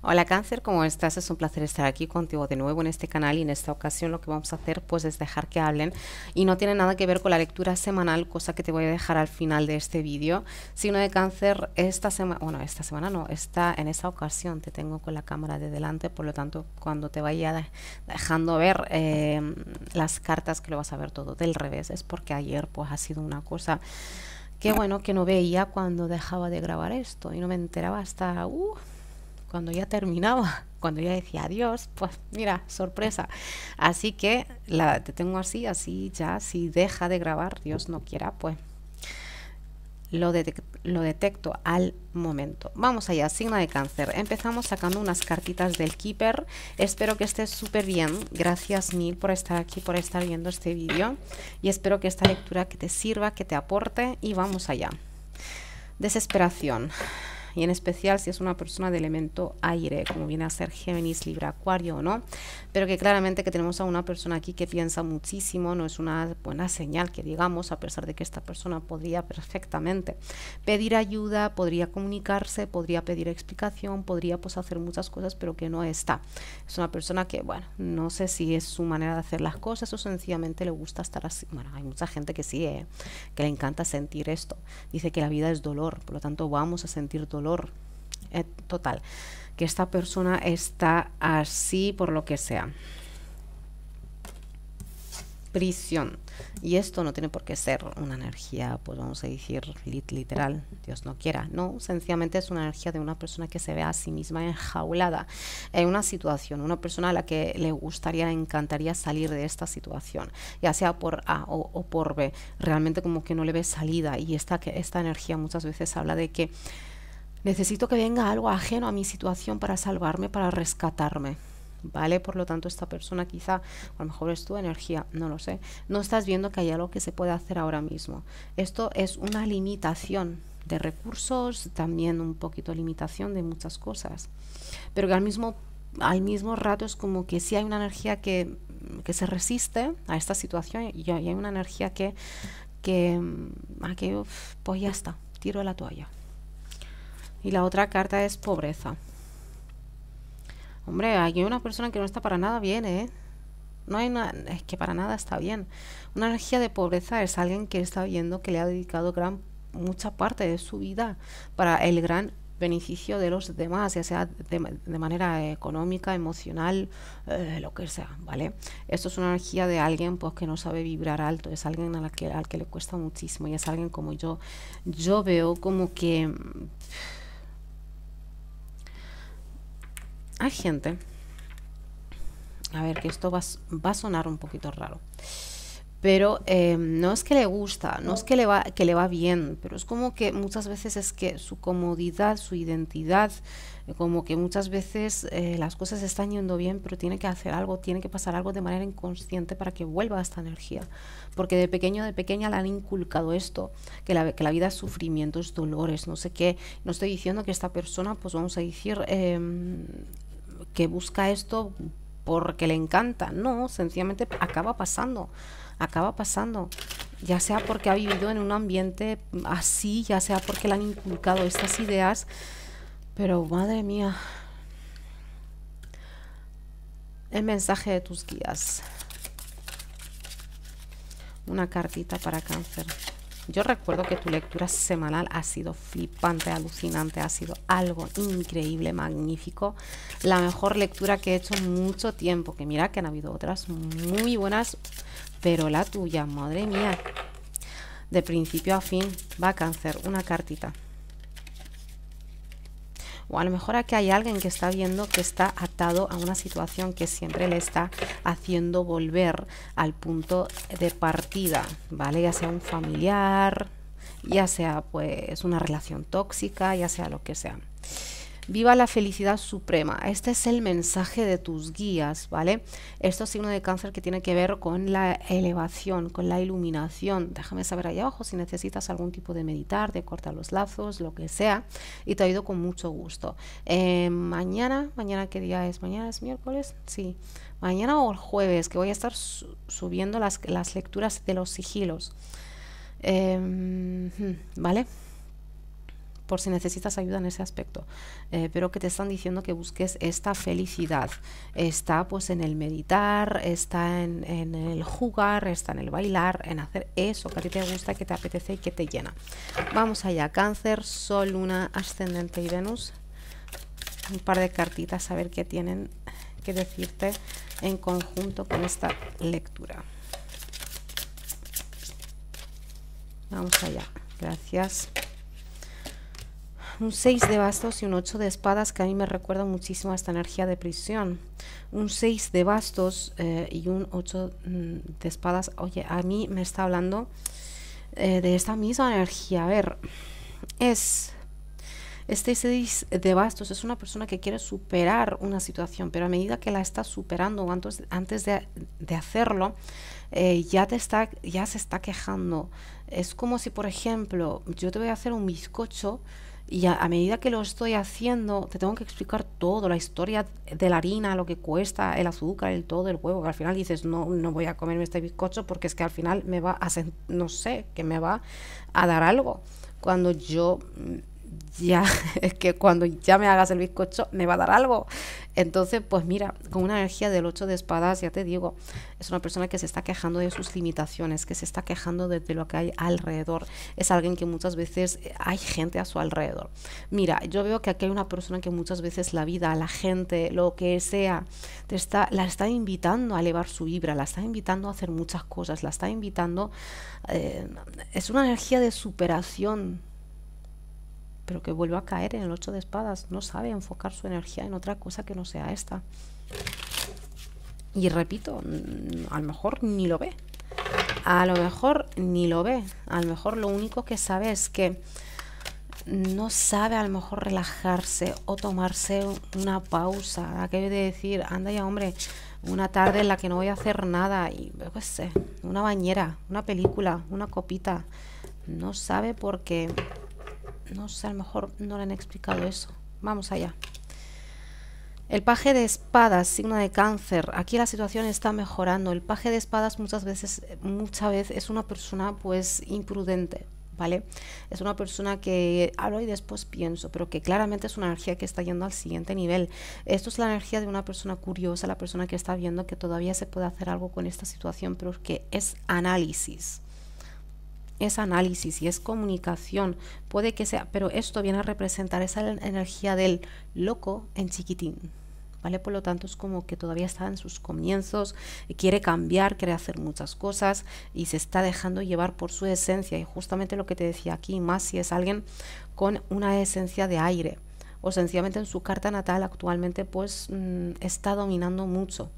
Hola Cáncer, ¿cómo estás? Es un placer estar aquí contigo de nuevo en este canal y en esta ocasión lo que vamos a hacer pues es dejar que hablen y no tiene nada que ver con la lectura semanal, cosa que te voy a dejar al final de este vídeo. Sino de Cáncer, esta semana, bueno, esta semana no, está en esta ocasión te tengo con la cámara de delante, por lo tanto cuando te vaya dejando ver em, las cartas que lo vas a ver todo del revés, es porque ayer pues ha sido una cosa que bueno, que no veía cuando dejaba de grabar esto y no me enteraba hasta... Uh, cuando ya terminaba, cuando ya decía adiós, pues mira, sorpresa. Así que la, te tengo así, así ya, si deja de grabar, Dios no quiera, pues lo, lo detecto al momento. Vamos allá, signo de cáncer. Empezamos sacando unas cartitas del Keeper. Espero que estés súper bien. Gracias mil por estar aquí, por estar viendo este vídeo. Y espero que esta lectura que te sirva, que te aporte. Y vamos allá. Desesperación y en especial si es una persona de elemento aire, como viene a ser Géminis, Libra, Acuario, o ¿no? Pero que claramente que tenemos a una persona aquí que piensa muchísimo, no es una buena señal que digamos, a pesar de que esta persona podría perfectamente pedir ayuda, podría comunicarse, podría pedir explicación, podría pues hacer muchas cosas, pero que no está. Es una persona que, bueno, no sé si es su manera de hacer las cosas o sencillamente le gusta estar así. Bueno, hay mucha gente que sí, ¿eh? que le encanta sentir esto. Dice que la vida es dolor, por lo tanto vamos a sentir dolor dolor eh, total, que esta persona está así por lo que sea. Prisión. Y esto no tiene por qué ser una energía, pues vamos a decir literal, Dios no quiera. No, sencillamente es una energía de una persona que se ve a sí misma enjaulada en una situación, una persona a la que le gustaría, le encantaría salir de esta situación, ya sea por A o, por B. Realmente como que no le ve salida y esta energía muchas veces habla de que Necesito que venga algo ajeno a mi situación para salvarme, para rescatarme. ¿Vale? Por lo tanto, esta persona quizá, a lo mejor es tu energía, no lo sé, no estás viendo que hay algo que se puede hacer ahora mismo. Esto es una limitación de recursos, también un poquito limitación de muchas cosas, pero que al mismo, al mismo rato es como que sí hay una energía que, se resiste a esta situación y hay una energía que, que, mm, pues ya está, tiro la toalla. Y la otra carta es pobreza. Hombre, aquí hay una persona que no está para nada bien, ¿eh? No hay nada, es que para nada está bien. Una energía de pobreza es alguien que está viendo que le ha dedicado gran mucha parte de su vida para el gran beneficio de los demás, ya sea de, manera económica, emocional, eh, lo que sea, ¿vale? Esto es una energía de alguien pues, que no sabe vibrar alto, es alguien a la que, al que le cuesta muchísimo y es alguien como yo. Yo veo como que hay gente. A ver, que esto va, a sonar un poquito raro. Pero em, no es que le gusta, no es que le, va, que le va bien, pero es como que muchas veces es que su comodidad, su identidad, como que muchas veces eh, las cosas están yendo bien, pero tiene que hacer algo, tiene que pasar algo de manera inconsciente para que vuelva esta energía. Porque de pequeño, de pequeña le han inculcado esto, que la, vida es sufrimiento, es dolores, no sé qué. No estoy diciendo que esta persona, pues vamos a decir, em, que busca esto porque le encanta. No, sencillamente acaba pasando, acaba pasando. Ya sea porque ha vivido en un ambiente así, ya sea porque le han inculcado estas ideas. Pero madre mía, el mensaje de tus guías. Una cartita para cáncer. Yo recuerdo que tu lectura semanal ha sido flipante, alucinante, ha sido algo increíble, magnífico. La mejor lectura que he hecho en mucho tiempo, que mira que han habido otras muy buenas, pero la tuya, madre mía, de principio a fin, va a cáncer, una cartita. O a lo mejor aquí hay alguien que está viendo que está atado a una situación que siempre le está haciendo volver al punto de partida, ¿vale? Ya sea un familiar, ya sea pues una relación tóxica, ya sea lo que sea. Viva la felicidad suprema. Este es el mensaje de tus guías, ¿vale? Esto es signo de cáncer que tiene que ver con la elevación, con la iluminación. Déjame saber ahí abajo si necesitas algún tipo de meditar, de cortar los lazos, lo que sea. Y te ha con mucho gusto. Eh, mañana, mañana qué día es? Mañana es miércoles, sí. Mañana o el jueves, que voy a estar subiendo las, las lecturas de los sigilos. Em, ¿Vale? por si necesitas ayuda en ese aspecto, eh, pero que te están diciendo que busques esta felicidad. Está pues en el meditar, está en, en, el jugar, está en el bailar, en hacer eso que a ti te gusta, que te apetece y que te llena. Vamos allá, cáncer, sol, luna, ascendente y Venus. Un par de cartitas a ver qué tienen que decirte en conjunto con esta lectura. Vamos allá. Gracias un 6 de bastos y un 8 de espadas que a mí me recuerda muchísimo a esta energía de prisión. Un 6 de bastos eh, y un 8 mm, de espadas, oye, a mí me está hablando eh, de esta misma energía. A ver, es... Este 6 de bastos es una persona que quiere superar una situación, pero a medida que la está superando o antes, de, hacerlo, eh, ya, te está, ya se está quejando. Es como si, por ejemplo, yo te voy a hacer un bizcocho, y a, medida que lo estoy haciendo, te tengo que explicar todo, la historia de la harina, lo que cuesta, el azúcar, el todo, el huevo, que al final dices, no, no voy a comerme este bizcocho porque es que al final me va a, no sé, que me va a dar algo. Cuando yo mm, ya es que cuando ya me hagas el bizcocho me va a dar algo. Entonces, pues mira, con una energía del ocho de espadas, ya te digo, es una persona que se está quejando de sus limitaciones, que se está quejando de, lo que hay alrededor. Es alguien que muchas veces eh, hay gente a su alrededor. Mira, yo veo que aquí hay una persona que muchas veces la vida, la gente, lo que sea, te está, la está invitando a elevar su vibra, la está invitando a hacer muchas cosas, la está invitando... Eh, es una energía de superación pero que vuelva a caer en el ocho de espadas. No sabe enfocar su energía en otra cosa que no sea esta. Y repito, a lo mejor ni lo ve. A lo mejor ni lo ve. A lo mejor lo único que sabe es que no sabe a lo mejor relajarse o tomarse una pausa. A de decir, anda ya hombre, una tarde en la que no voy a hacer nada y pues sé, una bañera, una película, una copita. No sabe por qué no sé, a lo mejor no le han explicado eso. Vamos allá. El paje de espadas, signo de cáncer. Aquí la situación está mejorando. El paje de espadas muchas veces, muchas veces es una persona pues imprudente, ¿vale? Es una persona que hablo y después pienso, pero que claramente es una energía que está yendo al siguiente nivel. Esto es la energía de una persona curiosa, la persona que está viendo que todavía se puede hacer algo con esta situación, pero que es análisis es análisis y es comunicación. Puede que sea, pero esto viene a representar esa energía del loco en chiquitín. ¿Vale? Por lo tanto, es como que todavía está en sus comienzos, eh, quiere cambiar, quiere hacer muchas cosas y se está dejando llevar por su esencia. Y justamente lo que te decía aquí, más si es alguien con una esencia de aire o sencillamente en su carta natal actualmente, pues mm, está dominando mucho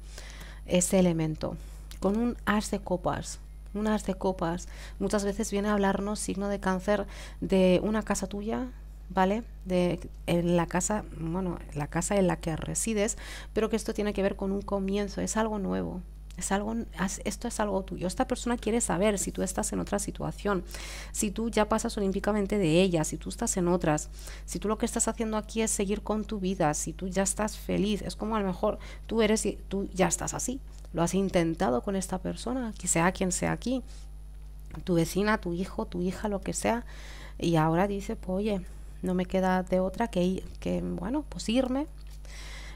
ese elemento. Con un as de copas, unas de copas. Muchas veces viene a hablarnos, signo de cáncer, de una casa tuya, ¿vale? De en la casa, bueno, la casa en la que resides, pero que esto tiene que ver con un comienzo, es algo nuevo, es algo, esto es algo tuyo. Esta persona quiere saber si tú estás en otra situación, si tú ya pasas olímpicamente de ella, si tú estás en otras, si tú lo que estás haciendo aquí es seguir con tu vida, si tú ya estás feliz. Es como a lo mejor tú eres y tú ya estás así. Lo has intentado con esta persona, que sea quien sea aquí, tu vecina, tu hijo, tu hija, lo que sea. Y ahora dice, pues oye, no me queda de otra que, que bueno, pues irme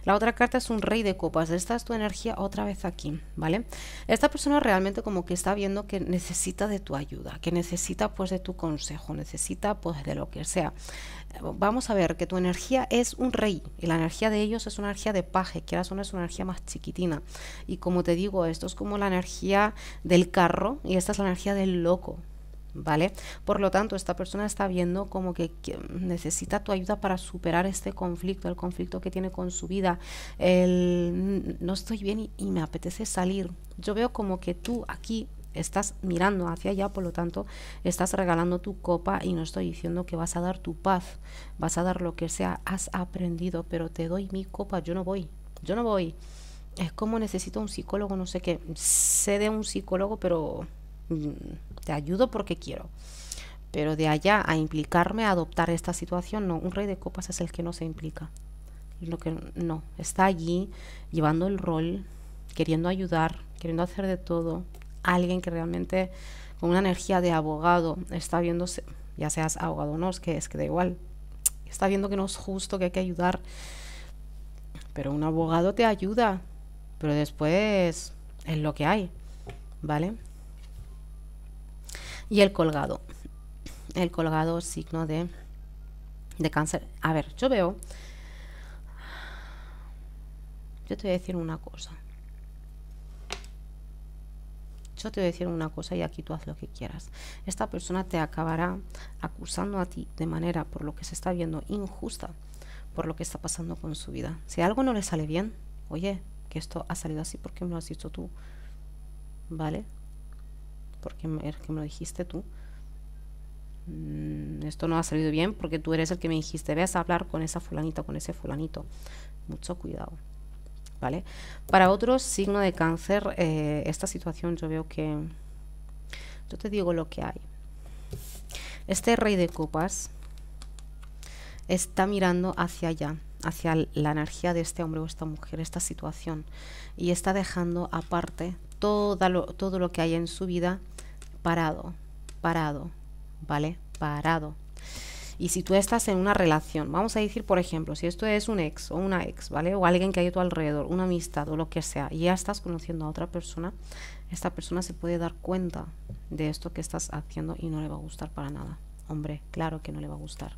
la otra carta es un rey de copas. Esta es tu energía otra vez aquí, ¿vale? Esta persona realmente como que está viendo que necesita de tu ayuda, que necesita pues de tu consejo, necesita pues de lo que sea. Vamos a ver que tu energía es un rey y la energía de ellos es una energía de paje, que ahora es una energía más chiquitina. Y como te digo, esto es como la energía del carro y esta es la energía del loco, ¿vale? Por lo tanto, esta persona está viendo como que, necesita tu ayuda para superar este conflicto, el conflicto que tiene con su vida, no estoy bien y, y me apetece salir. Yo veo como que tú aquí estás mirando hacia allá, por lo tanto, estás regalando tu copa y no estoy diciendo que vas a dar tu paz, vas a dar lo que sea, has aprendido, pero te doy mi copa, yo no voy, yo no voy. Es como necesito un psicólogo, no sé qué, sé de un psicólogo, pero mm, te ayudo porque quiero. Pero de allá a implicarme, a adoptar esta situación, no, un rey de copas es el que no se implica. Lo que no, está allí llevando el rol, queriendo ayudar, queriendo hacer de todo. Alguien que realmente con una energía de abogado está viéndose, ya seas abogado o no, es que, es que da igual, está viendo que no es justo, que hay que ayudar. Pero un abogado te ayuda, pero después es lo que hay, ¿vale? Y el colgado. El colgado, signo de, de cáncer. A ver, yo veo... Yo te voy a decir una cosa. Yo te voy a decir una cosa y aquí tú haz lo que quieras. Esta persona te acabará acusando a ti de manera, por lo que se está viendo, injusta por lo que está pasando con su vida. Si algo no le sale bien, oye, que esto ha salido así porque me lo has dicho tú. ¿Vale? porque es que me lo dijiste tú. Mm, esto no ha salido bien porque tú eres el que me dijiste, ves a hablar con esa fulanita, con ese fulanito. Mucho cuidado. ¿Vale? Para otro signo de cáncer, eh, esta situación yo veo que... Yo te digo lo que hay. Este rey de copas está mirando hacia allá, hacia la energía de este hombre o esta mujer, esta situación, y está dejando aparte todo todo lo que hay en su vida parado, parado, ¿vale? Parado. Y si tú estás en una relación, vamos a decir, por ejemplo, si esto es un ex o una ex, ¿vale? O alguien que hay a tu alrededor, una amistad o lo que sea, y ya estás conociendo a otra persona, esta persona se puede dar cuenta de esto que estás haciendo y no le va a gustar para nada. Hombre, claro que no le va a gustar.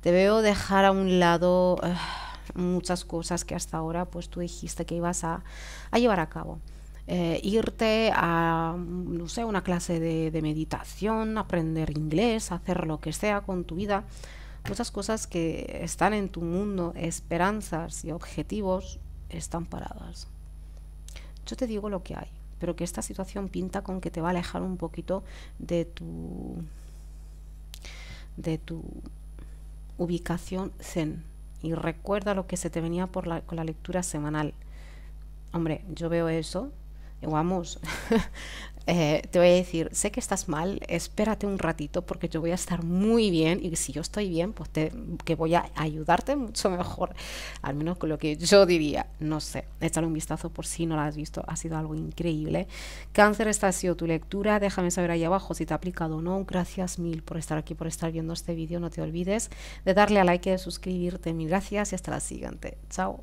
Te veo dejar a un lado eh, muchas cosas que hasta ahora pues tú dijiste que ibas a llevar a cabo. Eh, irte a, no sé, una clase de, meditación, aprender inglés, hacer lo que sea con tu vida. Muchas cosas que están en tu mundo, esperanzas y objetivos, están paradas. Yo te digo lo que hay, pero que esta situación pinta con que te va a alejar un poquito de tu de tu ubicación zen y recuerda lo que se te venía por la, con la lectura semanal. Hombre, yo veo eso eh, vamos, eh, te voy a decir, sé que estás mal, espérate un ratito porque yo voy a estar muy bien y si yo estoy bien, pues te, que voy a ayudarte mucho mejor, al menos con lo que yo diría, no sé, échale un vistazo por si no la has visto, ha sido algo increíble. Cáncer, esta ha sido tu lectura, déjame saber ahí abajo si te ha aplicado o no, gracias mil por estar aquí, por estar viendo este vídeo, no te olvides de darle a like y de suscribirte, mil gracias y hasta la siguiente, chao.